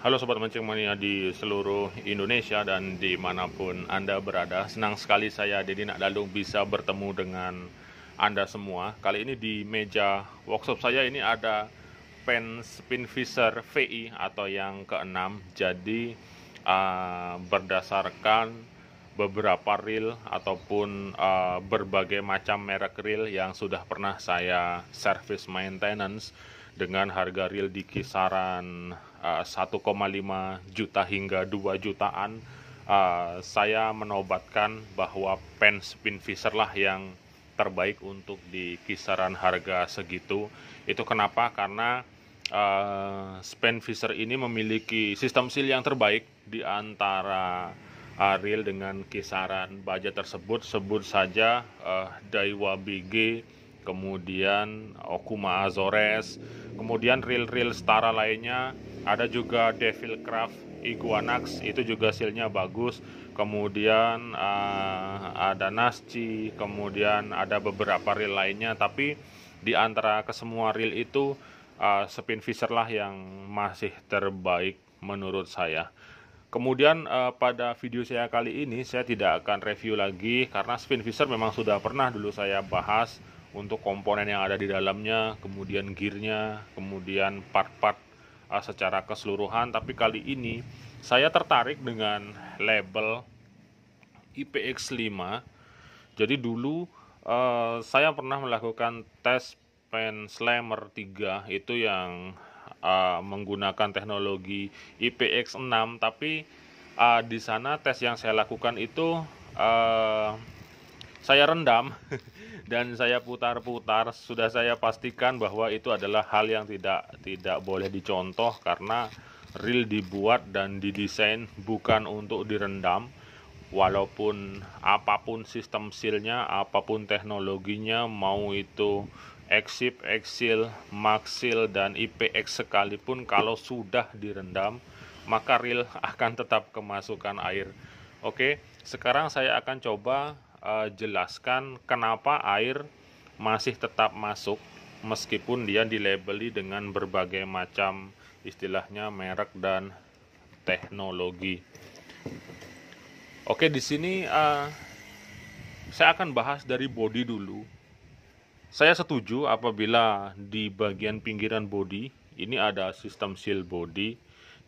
Halo Sobat Mancing Mania di seluruh Indonesia dan dimanapun Anda berada Senang sekali saya Deddy Dalung bisa bertemu dengan Anda semua Kali ini di meja workshop saya ini ada pen spin fisher VI atau yang keenam Jadi uh, berdasarkan beberapa reel ataupun uh, berbagai macam merek reel yang sudah pernah saya service maintenance dengan harga reel di kisaran uh, ah, 1,5 juta hingga 2 jutaan uh, saya menobatkan bahwa pen spin Fisher lah yang terbaik untuk di kisaran harga segitu itu kenapa karena uh, spin Fisher ini memiliki sistem seal yang terbaik di antara Ariel dengan kisaran baja tersebut sebut saja uh, Daiwa BG kemudian Okuma Azores kemudian reel-reel setara lainnya ada juga Devil Craft Iguanax itu juga hasilnya bagus kemudian uh, ada Nasci kemudian ada beberapa reel lainnya tapi di antara kesemua reel itu uh, spin fisher lah yang masih terbaik menurut saya Kemudian uh, pada video saya kali ini saya tidak akan review lagi karena spin viser memang sudah pernah dulu saya bahas untuk komponen yang ada di dalamnya, kemudian gearnya, kemudian part-part uh, secara keseluruhan tapi kali ini saya tertarik dengan label IPX5 jadi dulu uh, saya pernah melakukan tes pen slammer 3 itu yang uh, menggunakan teknologi IPX6 tapi uh, di sana tes yang saya lakukan itu uh, saya rendam dan saya putar-putar sudah saya pastikan bahwa itu adalah hal yang tidak tidak boleh dicontoh karena reel dibuat dan didesain bukan untuk direndam walaupun apapun sistem sealnya apapun teknologinya mau itu exip, exil, maxil dan IPX sekalipun kalau sudah direndam maka reel akan tetap kemasukan air. Oke, sekarang saya akan coba uh, jelaskan kenapa air masih tetap masuk meskipun dia dilabeli dengan berbagai macam istilahnya merek dan teknologi. Oke, di sini uh, saya akan bahas dari body dulu. Saya setuju apabila di bagian pinggiran body ini ada sistem seal body.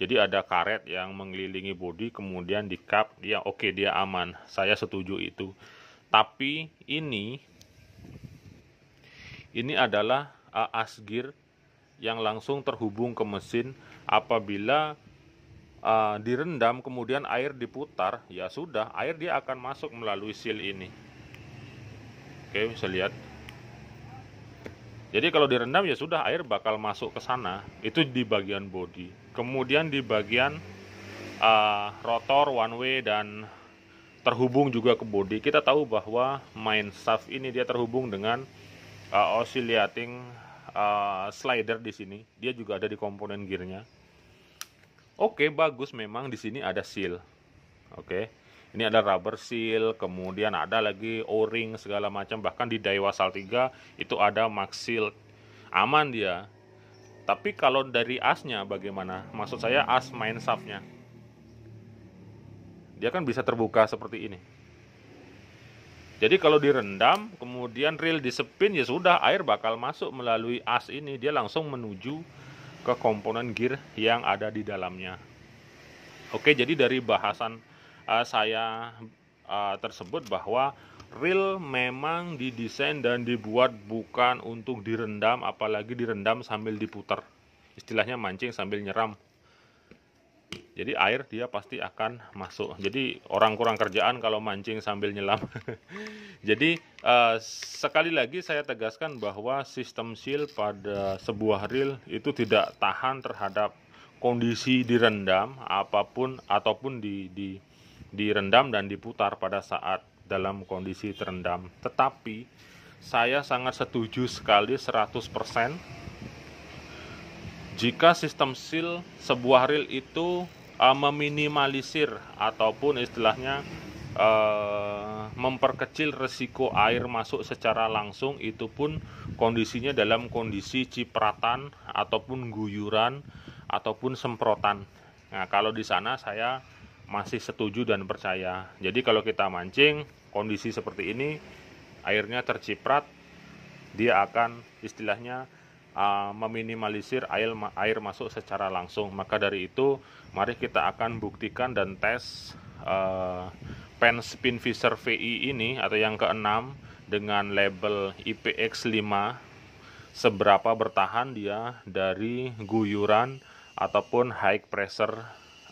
Jadi ada karet yang mengelilingi body kemudian di cup ya oke dia aman. Saya setuju itu tapi ini ini adalah uh, asgir yang langsung terhubung ke mesin apabila uh, direndam kemudian air diputar ya sudah air dia akan masuk melalui seal ini oke bisa lihat jadi kalau direndam ya sudah air bakal masuk ke sana itu di bagian body kemudian di bagian uh, rotor one way dan terhubung juga ke body. Kita tahu bahwa main shaft ini dia terhubung dengan uh, oscillating uh, slider di sini. Dia juga ada di komponen gearnya. Oke, okay, bagus memang di sini ada seal. Oke. Okay. Ini ada rubber seal, kemudian ada lagi o-ring segala macam. Bahkan di Daiwa Sal 3 itu ada max seal. Aman dia. Tapi kalau dari asnya bagaimana? Maksud saya as main shaftnya dia kan bisa terbuka seperti ini. Jadi kalau direndam, kemudian reel disepin ya sudah air bakal masuk melalui as ini, dia langsung menuju ke komponen gear yang ada di dalamnya. Oke, jadi dari bahasan uh, saya uh, tersebut bahwa reel memang didesain dan dibuat bukan untuk direndam, apalagi direndam sambil diputar. Istilahnya mancing sambil nyeram jadi air dia pasti akan masuk jadi orang kurang kerjaan kalau mancing sambil nyelam jadi uh, sekali lagi saya tegaskan bahwa sistem seal pada sebuah reel itu tidak tahan terhadap kondisi direndam apapun ataupun di, di direndam dan diputar pada saat dalam kondisi terendam tetapi saya sangat setuju sekali 100% jika sistem seal sebuah reel itu uh, meminimalisir ataupun istilahnya uh, memperkecil resiko air masuk secara langsung itu pun kondisinya dalam kondisi cipratan ataupun guyuran ataupun semprotan. Nah, kalau di sana saya masih setuju dan percaya. Jadi kalau kita mancing kondisi seperti ini airnya terciprat dia akan istilahnya uh, meminimalisir air air masuk secara langsung. Maka dari itu, mari kita akan buktikan dan tes uh, pen spin visor VI ini atau yang keenam dengan label IPX5 seberapa bertahan dia dari guyuran ataupun high pressure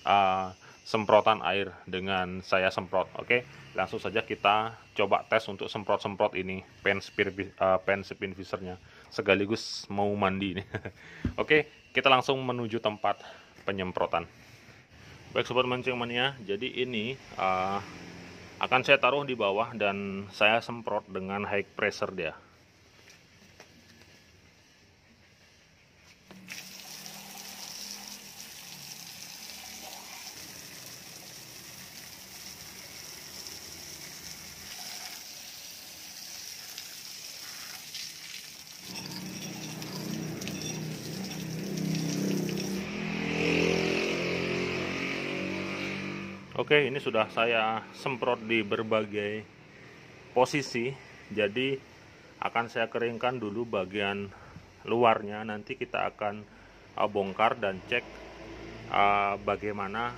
uh, semprotan air dengan saya semprot. Oke, langsung saja kita coba tes untuk semprot-semprot ini pen spin uh, ah, pen spin visornya sekaligus mau mandi nih. Oke, kita langsung menuju tempat penyemprotan. Baik sobat mancing mania, jadi ini uh, akan saya taruh di bawah dan saya semprot dengan high pressure dia. Oke ini sudah saya semprot di berbagai posisi jadi akan saya keringkan dulu bagian luarnya nanti kita akan uh, bongkar dan cek uh, bagaimana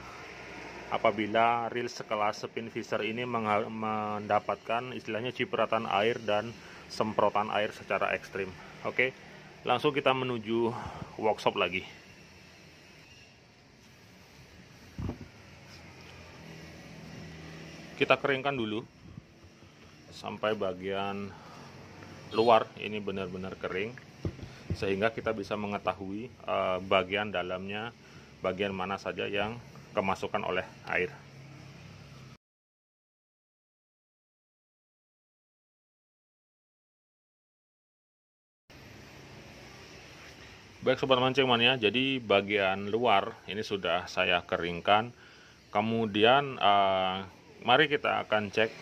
apabila reel sekelas spin visor ini mendapatkan istilahnya cipratan air dan semprotan air secara ekstrim oke langsung kita menuju workshop lagi kita keringkan dulu sampai bagian luar ini benar-benar kering sehingga kita bisa mengetahui uh, bagian dalamnya bagian mana saja yang kemasukan oleh air Baik sobat mancing mania, jadi bagian luar ini sudah saya keringkan. Kemudian uh, Mari kita akan cek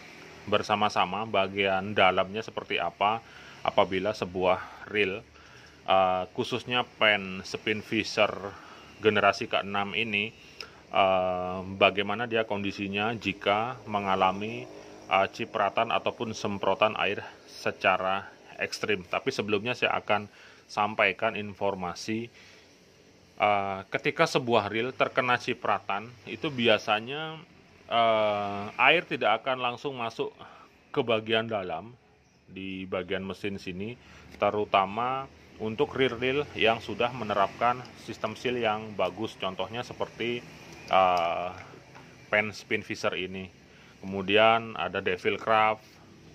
bersama-sama bagian dalamnya seperti apa apabila sebuah reel uh, khususnya pen spin visor generasi ke-6 ini uh, bagaimana dia kondisinya jika mengalami uh, cipratan ataupun semprotan air secara ekstrim. Tapi sebelumnya saya akan sampaikan informasi ketika sebuah reel terkena cipratan itu biasanya uh, air tidak akan langsung masuk ke bagian dalam di bagian mesin sini terutama untuk reel-reel yang sudah menerapkan sistem seal yang bagus contohnya seperti uh, pen spin visor ini kemudian ada devil craft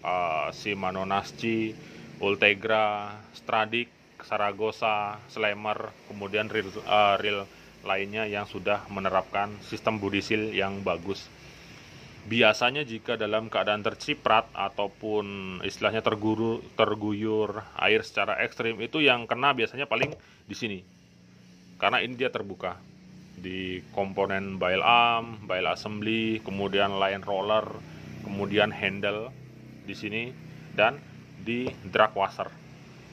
uh, eh, Shimano Nasci Ultegra Stradic saragosa Slammer kemudian reel, uh, reel lainnya yang sudah menerapkan sistem body seal yang bagus biasanya jika dalam keadaan terciprat ataupun istilahnya terguru, terguyur air secara ekstrim itu yang kena biasanya paling di sini karena ini dia terbuka di komponen bail arm, bail assembly, kemudian line roller, kemudian handle di sini dan di drag washer.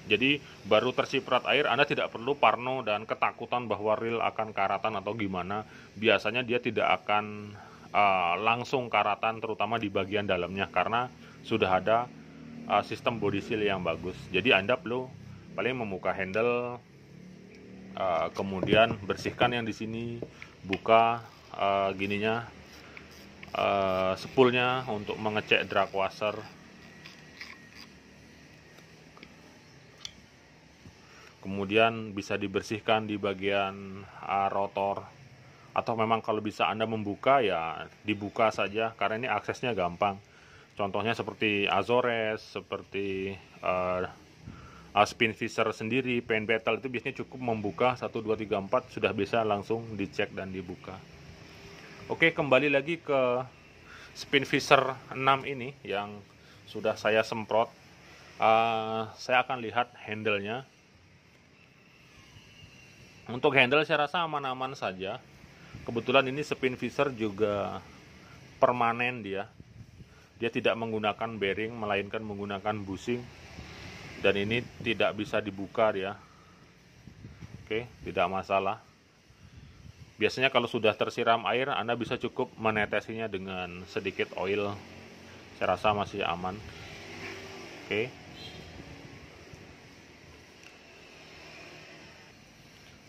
Jadi baru terciprat air Anda tidak perlu parno dan ketakutan bahwa reel akan karatan atau gimana. Biasanya dia tidak akan uh, langsung karatan terutama di bagian dalamnya karena sudah ada uh, sistem body seal yang bagus. Jadi Anda perlu paling membuka handle uh, kemudian bersihkan yang di sini, buka uh, gininya uh, spoolnya untuk mengecek drag washer kemudian bisa dibersihkan di bagian uh, rotor atau memang kalau bisa Anda membuka ya dibuka saja karena ini aksesnya gampang. Contohnya seperti Azores, seperti uh, eh, Spin Fisher sendiri, Paint Battle itu biasanya cukup membuka 1 2 3 4 sudah bisa langsung dicek dan dibuka. Oke, kembali lagi ke Spin Fisher 6 ini yang sudah saya semprot. Uh, saya akan lihat handle-nya. Untuk handle saya rasa aman-aman saja kebetulan ini spin visor juga permanen dia dia tidak menggunakan bearing melainkan menggunakan bushing dan ini tidak bisa dibuka ya, oke tidak masalah biasanya kalau sudah tersiram air Anda bisa cukup menetesinya dengan sedikit oil saya rasa masih aman oke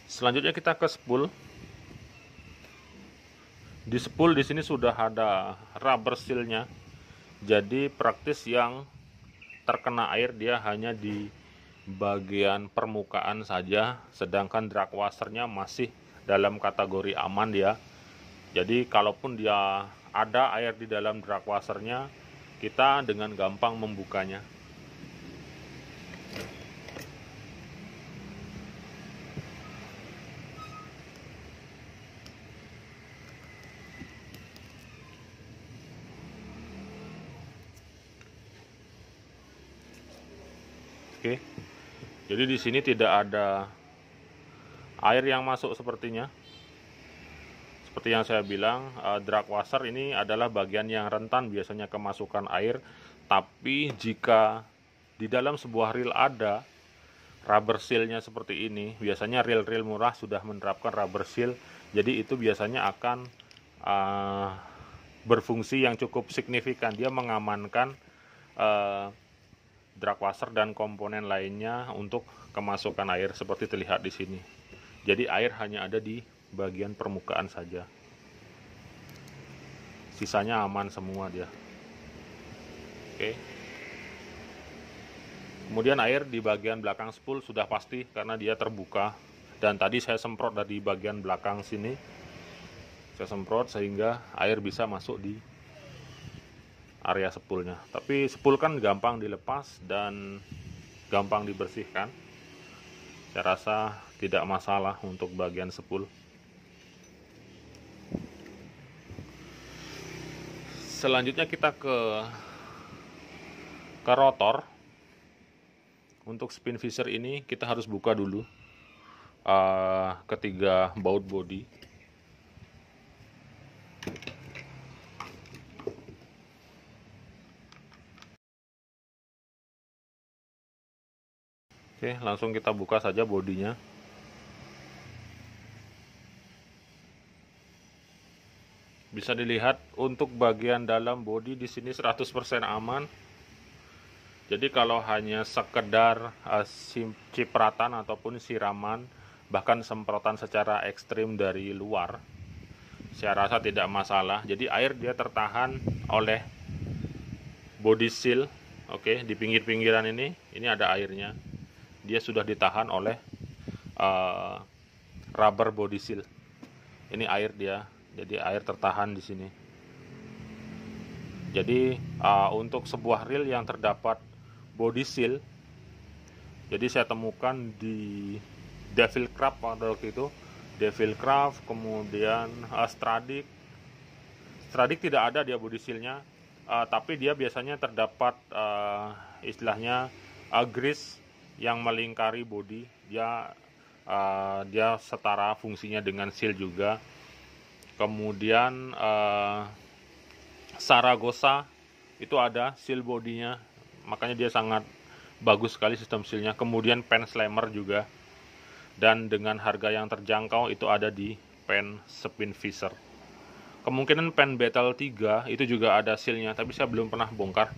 selanjutnya kita ke spool di spool di sini sudah ada rubber sealnya jadi praktis yang terkena air dia hanya di bagian permukaan saja sedangkan drag washernya masih dalam kategori aman dia jadi kalaupun dia ada air di dalam drag washernya kita dengan gampang membukanya Jadi di sini tidak ada air yang masuk sepertinya. Seperti yang saya bilang, eh, drag washer ini adalah bagian yang rentan biasanya kemasukan air, tapi jika di dalam sebuah reel ada rubber sealnya seperti ini, biasanya reel-reel murah sudah menerapkan rubber seal, jadi itu biasanya akan uh, berfungsi yang cukup signifikan. Dia mengamankan uh, drag washer dan komponen lainnya untuk kemasukan air seperti terlihat di sini. Jadi air hanya ada di bagian permukaan saja. Sisanya aman semua dia. Oke. Kemudian air di bagian belakang spool sudah pasti karena dia terbuka dan tadi saya semprot dari bagian belakang sini. Saya semprot sehingga air bisa masuk di area sepulnya tapi sepul kan gampang dilepas dan gampang dibersihkan saya rasa tidak masalah untuk bagian sepul selanjutnya kita ke ke rotor untuk spin visor ini kita harus buka dulu uh, ketiga baut body Oke, langsung kita buka saja bodinya. Bisa dilihat untuk bagian dalam bodi di sini 100% aman. Jadi kalau hanya sekedar uh, cipratan ataupun siraman bahkan semprotan secara ekstrim dari luar, saya rasa tidak masalah. Jadi air dia tertahan oleh body seal, oke, di pinggir-pinggiran ini, ini ada airnya dia sudah ditahan oleh uh, rubber body seal. Ini air dia, jadi air tertahan di sini. Jadi uh, untuk sebuah reel yang terdapat body seal, jadi saya temukan di Devil Craft pada waktu itu, Devil Craft, kemudian uh, eh, Stradic. Stradic tidak ada dia body sealnya, uh, tapi dia biasanya terdapat uh, istilahnya uh, grease yang melingkari body dia uh, dia setara fungsinya dengan seal juga kemudian uh, Saragossa itu ada seal bodinya makanya dia sangat bagus sekali sistem sealnya kemudian pen slammer juga dan dengan harga yang terjangkau itu ada di pen spin visor kemungkinan pen battle 3 itu juga ada sealnya tapi saya belum pernah bongkar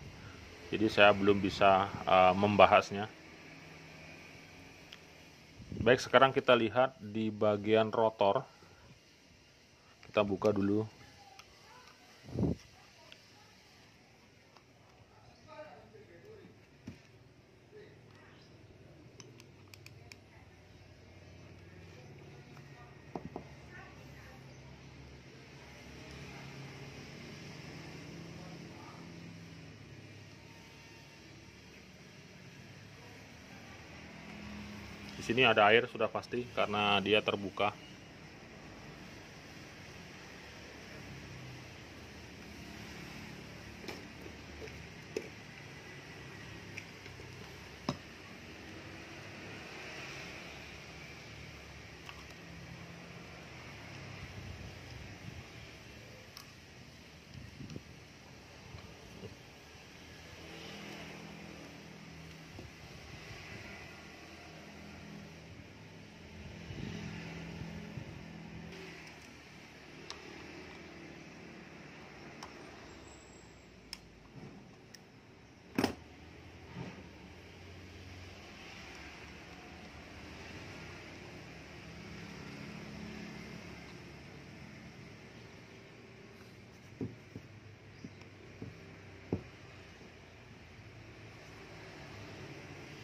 jadi saya belum bisa uh, membahasnya baik sekarang kita lihat di bagian rotor kita buka dulu sini ada air sudah pasti karena dia terbuka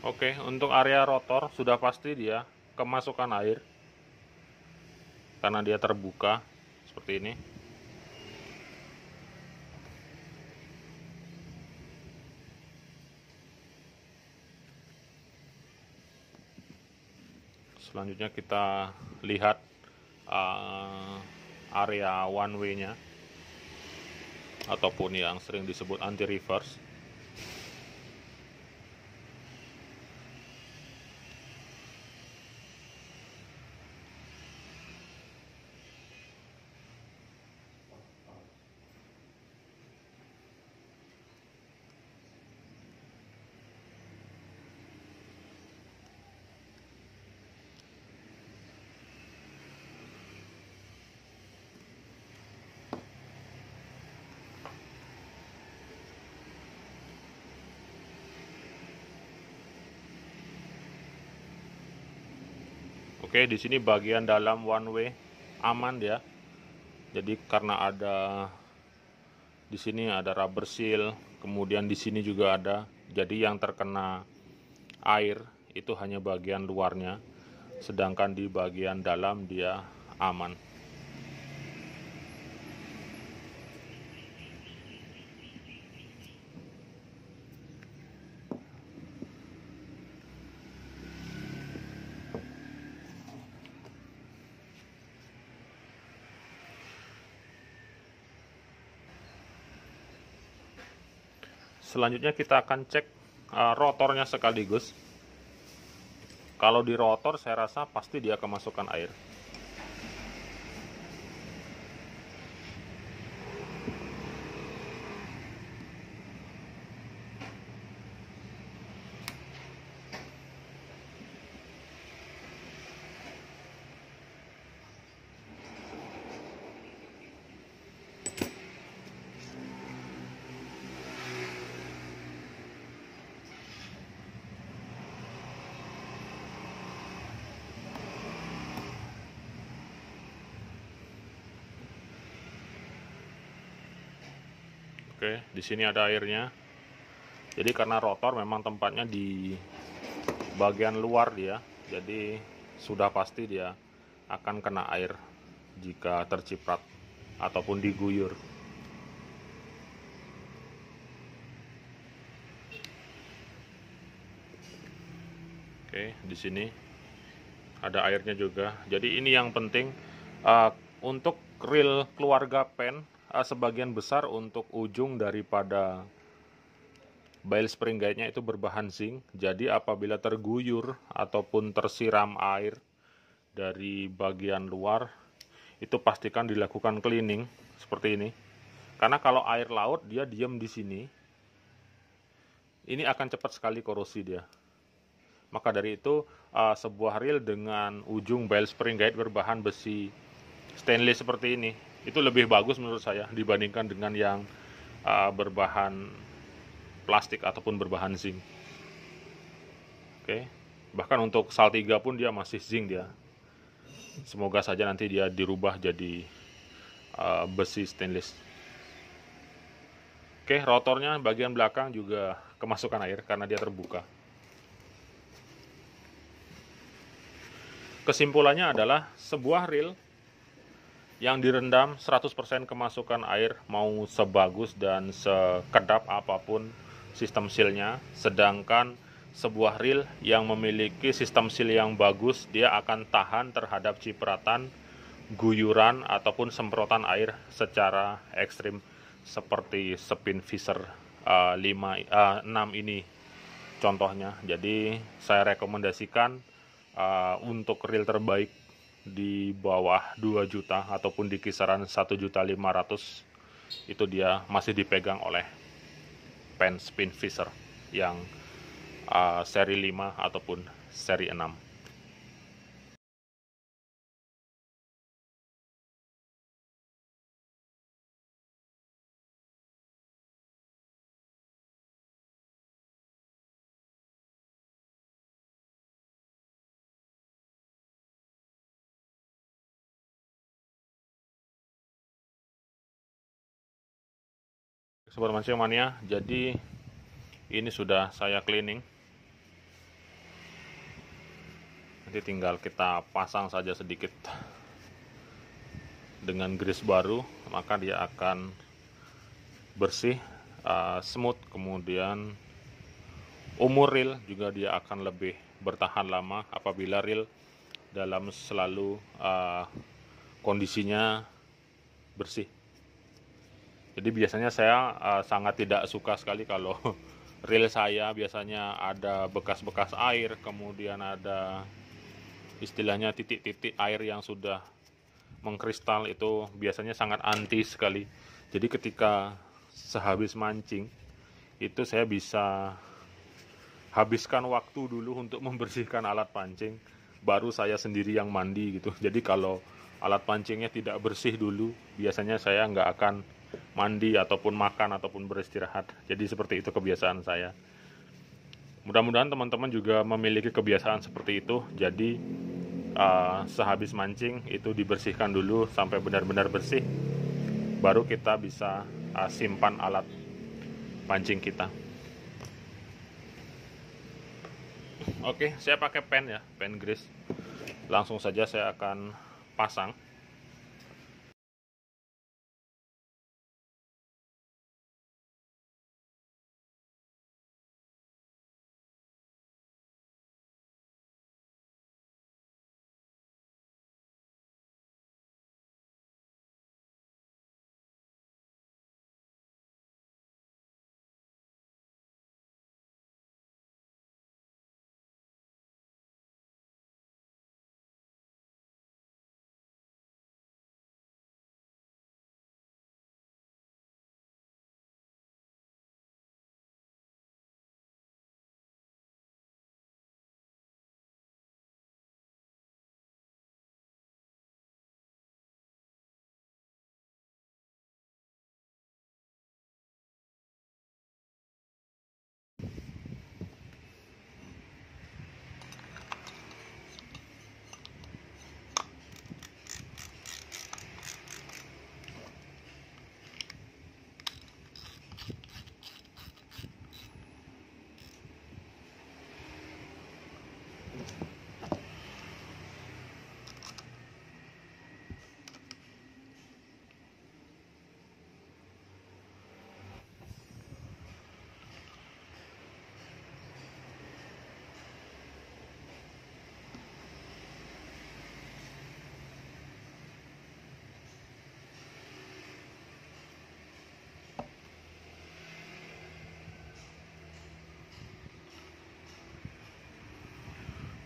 Oke, untuk area rotor sudah pasti dia kemasukan air karena dia terbuka seperti ini. Selanjutnya kita lihat uh, area one way-nya ataupun yang sering disebut anti reverse. Oke, di sini bagian dalam one way aman ya. Jadi karena ada di sini ada rubber seal, kemudian di sini juga ada. Jadi yang terkena air itu hanya bagian luarnya, sedangkan di bagian dalam dia aman. selanjutnya kita akan cek uh, rotornya sekaligus kalau di rotor saya rasa pasti dia kemasukan air di sini ada airnya jadi karena rotor memang tempatnya di bagian luar dia jadi sudah pasti dia akan kena air jika terciprat ataupun diguyur oke di sini ada airnya juga jadi ini yang penting uh, untuk reel keluarga pen uh, sebagian besar untuk ujung daripada bail spring guide-nya itu berbahan zinc. Jadi apabila terguyur ataupun tersiram air dari bagian luar itu pastikan dilakukan cleaning seperti ini. Karena kalau air laut dia diam di sini. Ini akan cepat sekali korosi dia. Maka dari itu uh, sebuah reel dengan ujung bail spring guide berbahan besi stainless seperti ini itu lebih bagus menurut saya dibandingkan dengan yang uh, berbahan plastik ataupun berbahan zinc. Oke, okay. bahkan untuk saltiga pun dia masih zinc dia. Semoga saja nanti dia dirubah jadi uh, besi stainless. Oke, okay, rotornya bagian belakang juga kemasukan air karena dia terbuka. Kesimpulannya adalah sebuah reel yang direndam 100% kemasukan air mau sebagus dan sekedap apapun sistem sealnya sedangkan sebuah reel yang memiliki sistem seal yang bagus dia akan tahan terhadap cipratan guyuran ataupun semprotan air secara ekstrim seperti spin visor uh, 5 uh, 6 ini contohnya jadi saya rekomendasikan uh, untuk reel terbaik di bawah 2 juta ataupun di kisaran 1 juta 500 itu dia masih dipegang oleh pen spin fisher yang uh, seri 5 ataupun seri 6 Sobat mancing Mania, jadi ini sudah saya cleaning. Nanti tinggal kita pasang saja sedikit dengan grease baru, maka dia akan bersih, uh, smooth, kemudian umur reel juga dia akan lebih bertahan lama apabila reel dalam selalu uh, kondisinya bersih jadi biasanya saya uh, sangat tidak suka sekali kalau reel saya biasanya ada bekas-bekas air kemudian ada istilahnya titik-titik air yang sudah mengkristal itu biasanya sangat anti sekali jadi ketika sehabis mancing itu saya bisa habiskan waktu dulu untuk membersihkan alat pancing baru saya sendiri yang mandi gitu jadi kalau alat pancingnya tidak bersih dulu biasanya saya nggak akan mandi ataupun makan ataupun beristirahat. Jadi seperti itu kebiasaan saya. Mudah-mudahan teman-teman juga memiliki kebiasaan seperti itu. Jadi uh, sehabis mancing itu dibersihkan dulu sampai benar-benar bersih, baru kita bisa uh, simpan alat pancing kita. Oke, saya pakai pen ya, pen grease. Langsung saja saya akan pasang.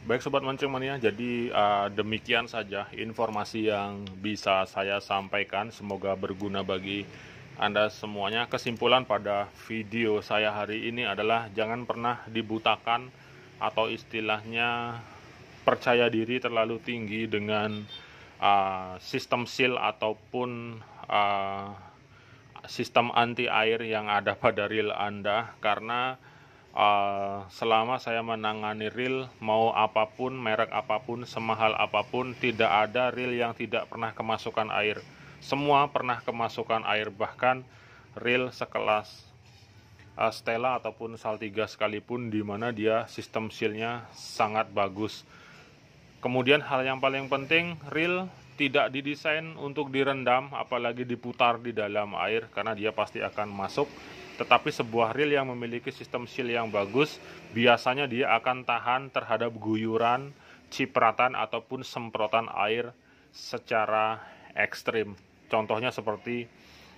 Baik Sobat Mancing Mania, jadi uh, demikian saja informasi yang bisa saya sampaikan. Semoga berguna bagi Anda semuanya. Kesimpulan pada video saya hari ini adalah jangan pernah dibutakan atau istilahnya percaya diri terlalu tinggi dengan uh, sistem seal ataupun uh, sistem anti air yang ada pada reel Anda karena Ah, selama saya menangani reel mau apapun merek apapun semahal apapun tidak ada reel yang tidak pernah kemasukan air semua pernah kemasukan air bahkan reel sekelas uh, Stella ataupun Saltiga sekalipun di mana dia sistem sealnya sangat bagus kemudian hal yang paling penting reel tidak didesain untuk direndam apalagi diputar di dalam air karena dia pasti akan masuk tetapi sebuah reel yang memiliki sistem seal yang bagus biasanya dia akan tahan terhadap guyuran, cipratan ataupun semprotan air secara ekstrim. Contohnya seperti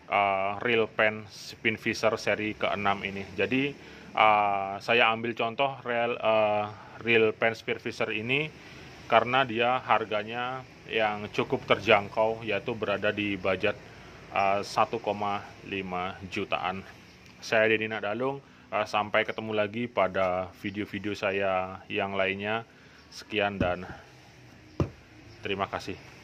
uh, reel pen spin visor seri ke-6 ini. Jadi uh, saya ambil contoh reel uh, reel pen spin visor ini karena dia harganya yang cukup terjangkau yaitu berada di budget uh, eh, 1,5 jutaan. Saya Denina Dalung, uh, eh, sampai ketemu lagi pada video-video saya yang lainnya. Sekian dan terima kasih.